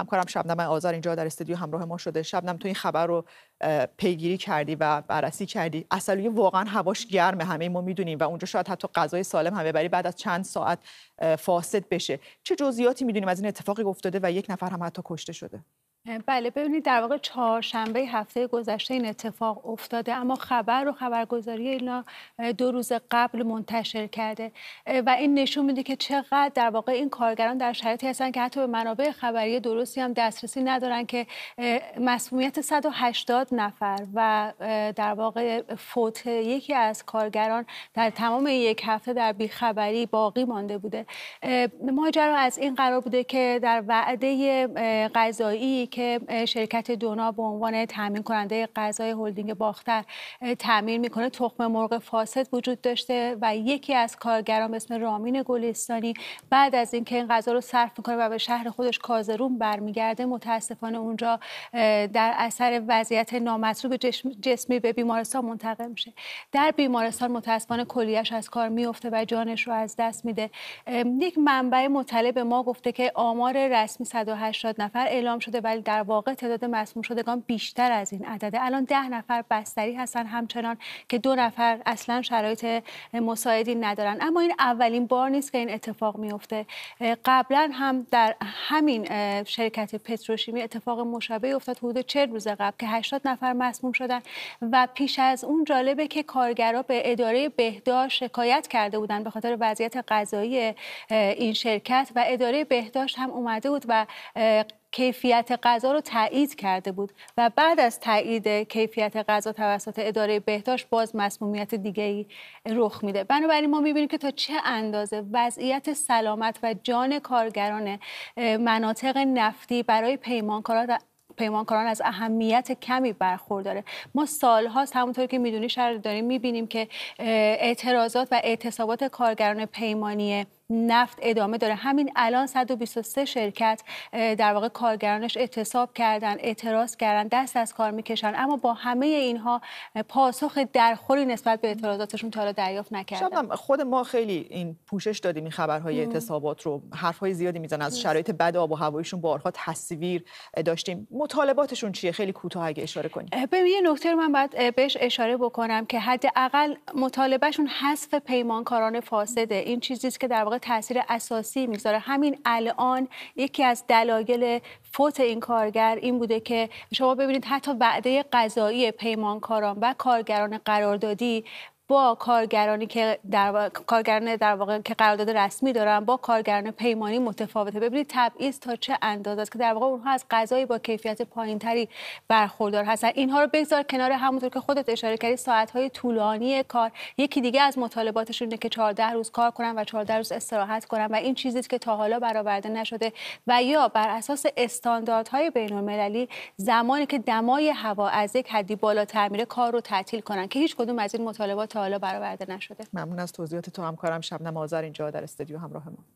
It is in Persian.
همکارم شبنم آزار اینجا در استودیو همراه ما شده شبنم تو این خبر رو پیگیری کردی و بررسی کردی اصلی واقعا هواش گرمه همه ما میدونیم و اونجا شاید حتی غذای سالم هم ببری بعد از چند ساعت فاسد بشه چه جزئیاتی میدونیم از این اتفاقی افتاده و یک نفر هم حتی کشته شده بله ببینید در واقع چهارشنبه هفته گذشته این اتفاق افتاده اما خبر و خبرگزاری اینا دو روز قبل منتشر کرده و این نشون میده که چقدر در واقع این کارگران در شرایطی هستن که حتی به منابع خبری درستی هم دسترسی ندارن که مسئولیت 180 نفر و در واقع فوت یکی از کارگران در تمام یک هفته در بیخبری باقی مانده بوده ماجرا از این قرار بوده که در وعده غذایی که شرکت دونا به عنوان تامین کننده غذای هلدینگ باختر تامین میکنه تخم مرغ فاسد وجود داشته و یکی از کارگران به اسم رامین گلستانی بعد از اینکه این غذا رو صرف میکنه و به شهر خودش کازرون برمیگرده متاسفانه اونجا در اثر وضعیت نامطلوب جسمی به بیمارستان منتقل میشه در بیمارستان متاسفانه کلیش از کار میفته و جانش رو از دست میده یک منبع مطلع به ما گفته که آمار رسمی 180 نفر اعلام شده در واقع تعداد مسموم شدگان بیشتر از این عدده الان ده نفر بستری هستن همچنان که دو نفر اصلا شرایط مساعدی ندارن اما این اولین بار نیست که این اتفاق میفته قبلا هم در همین شرکت پتروشیمی اتفاق مشابه افتاد حدود 40 روز قبل که 80 نفر مسموم شدن و پیش از اون جالبه که کارگرا به اداره بهداشت شکایت کرده بودن به خاطر وضعیت غذایی این شرکت و اداره بهداشت هم اومده بود و کیفیت غذا رو تایید کرده بود و بعد از تایید کیفیت غذا توسط اداره بهداشت باز مسمومیت دیگه ای رخ میده بنابراین ما میبینیم که تا چه اندازه وضعیت سلامت و جان کارگران مناطق نفتی برای پیمانکاران پیمانکاران از اهمیت کمی برخورداره ما سالهاست همونطور که میدونی شهر داریم میبینیم که اعتراضات و اعتصابات کارگران پیمانی نفت ادامه داره همین الان 123 شرکت در واقع کارگرانش اعتصاب کردن اعتراض کردن دست از کار میکشن اما با همه اینها پاسخ درخوری نسبت به اعتراضاتشون تا حالا دریافت نکردن خود ما خیلی این پوشش دادیم این خبرهای اعتصابات رو حرفهای زیادی میزنن از شرایط بد آب و هواییشون بارها تصویر داشتیم مطالباتشون چیه خیلی کوتاه اگه اشاره کنیم ببین یه نکته رو من باید بهش اشاره بکنم که حداقل مطالبهشون حذف پیمانکاران فاسده این چیزیه که در واقع تاثیر اساسی میگذاره همین الان یکی از دلایل فوت این کارگر این بوده که شما ببینید حتی وعده غذایی پیمانکاران و کارگران قراردادی با کارگرانی که در واقع کارگران در واقع که قرارداد رسمی دارن با کارگران پیمانی متفاوته ببینید تبعیض تا چه اندازه است که در واقع اونها از غذای با کیفیت پایینتری برخوردار هستن اینها رو بگذار کنار همونطور که خودت اشاره کردی های طولانی کار یکی دیگه از مطالباتشون اینه که 14 روز کار کنن و 14 روز استراحت کنن و این چیزی که تا حالا برآورده نشده و یا بر اساس استانداردهای المللی زمانی که دمای هوا از یک حدی بالاتر میره کار رو تعطیل کنن که هیچ کدوم از این مطالبات حالا برآورده نشده ممنون از توضیحات تو همکارم شبنم آذر اینجا در استودیو همراه ما